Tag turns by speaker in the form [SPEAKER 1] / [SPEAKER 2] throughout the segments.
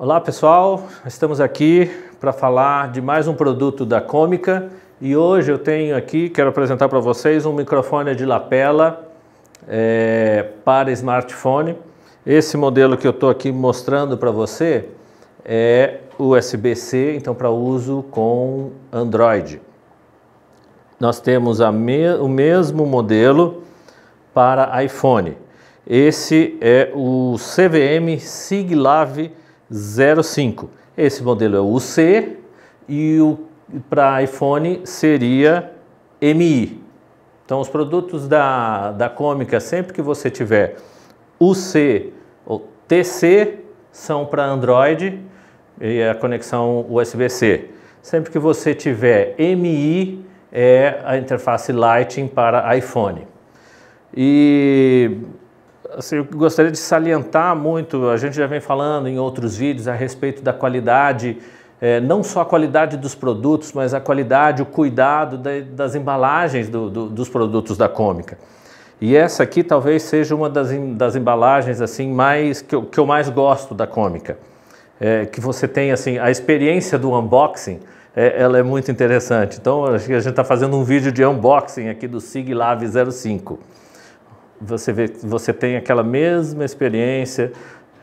[SPEAKER 1] Olá pessoal, estamos aqui para falar de mais um produto da Cômica e hoje eu tenho aqui, quero apresentar para vocês um microfone de lapela é, para smartphone. Esse modelo que eu estou aqui mostrando para você é USB-C, então para uso com Android. Nós temos me o mesmo modelo para iPhone. Esse é o CVM SigLave 05. Esse modelo é o C e o para iPhone seria MI. Então os produtos da, da Cômica, sempre que você tiver UC ou TC, são para Android e a conexão USB-C. Sempre que você tiver MI, é a interface Lighting para iPhone. E Assim, eu gostaria de salientar muito, a gente já vem falando em outros vídeos a respeito da qualidade, é, não só a qualidade dos produtos, mas a qualidade, o cuidado das embalagens do, do, dos produtos da Cômica. E essa aqui talvez seja uma das, das embalagens assim mais que eu, que eu mais gosto da Cômica. É, que você tem assim a experiência do unboxing, é, ela é muito interessante. Então acho que a gente está fazendo um vídeo de unboxing aqui do SIGLAV 05 você vê você tem aquela mesma experiência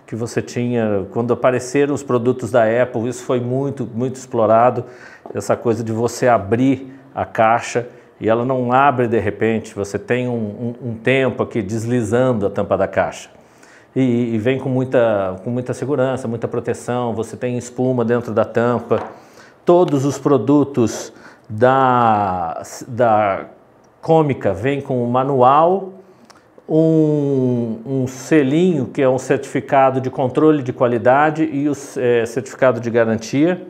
[SPEAKER 1] que você tinha quando apareceram os produtos da Apple. Isso foi muito muito explorado essa coisa de você abrir a caixa e ela não abre de repente. Você tem um, um, um tempo aqui deslizando a tampa da caixa. E, e, vem com muita, com muita segurança, muita proteção. Você tem espuma dentro da tampa. Todos os produtos da, da Cômica vem com o manual um, um, selinho, que é um certificado de controle de qualidade e o é, certificado de garantia.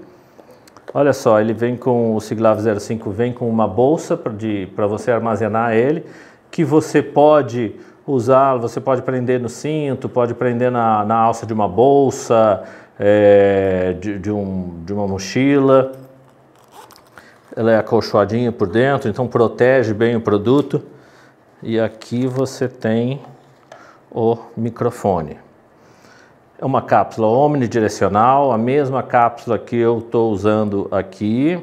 [SPEAKER 1] Olha só, ele vem com o Siglav 05, vem com uma bolsa para você armazenar ele, que você pode usar, você pode prender no cinto, pode prender na, na alça de uma bolsa, é, de, de, um, de uma mochila. Ela é acolchoadinha por dentro, então protege bem o produto e aqui você tem o microfone. É uma cápsula omnidirecional, a mesma cápsula que eu estou usando aqui.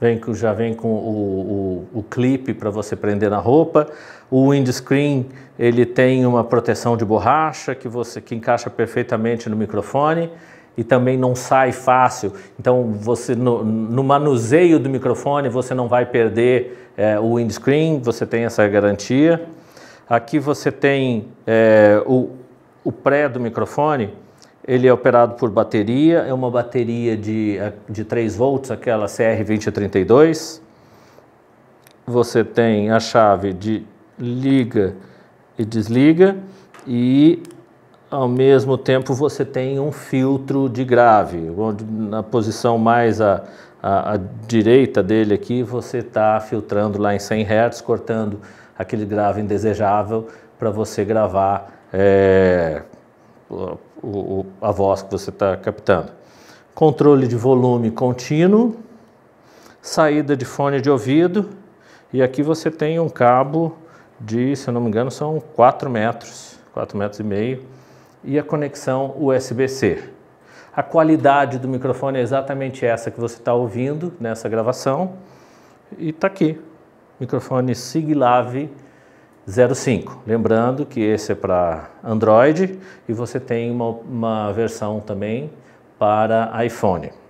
[SPEAKER 1] Vem, já vem com o, o, o clipe para você prender na roupa. O windscreen ele tem uma proteção de borracha que você que encaixa perfeitamente no microfone e também não sai fácil. Então, você no, no manuseio do microfone, você não vai perder é, o windscreen, você tem essa garantia. Aqui você tem é, o, o pré do microfone, ele é operado por bateria, é uma bateria de, eh, de 3 volts, aquela CR2032. Você tem a chave de liga e desliga e ao mesmo tempo, você tem um filtro de grave, na posição mais à, à, à direita dele aqui, você está filtrando lá em 100 Hz, cortando aquele grave indesejável para você gravar é, o, o, a voz que você está captando. Controle de volume contínuo, saída de fone de ouvido, e aqui você tem um cabo de, se eu não me engano, são 4 metros, 4 metros e meio, e a conexão USB-C. A qualidade do microfone é exatamente essa que você está ouvindo nessa gravação. E está aqui, microfone Siglave 05. Lembrando que esse é para Android e você tem uma, uma versão também para iPhone.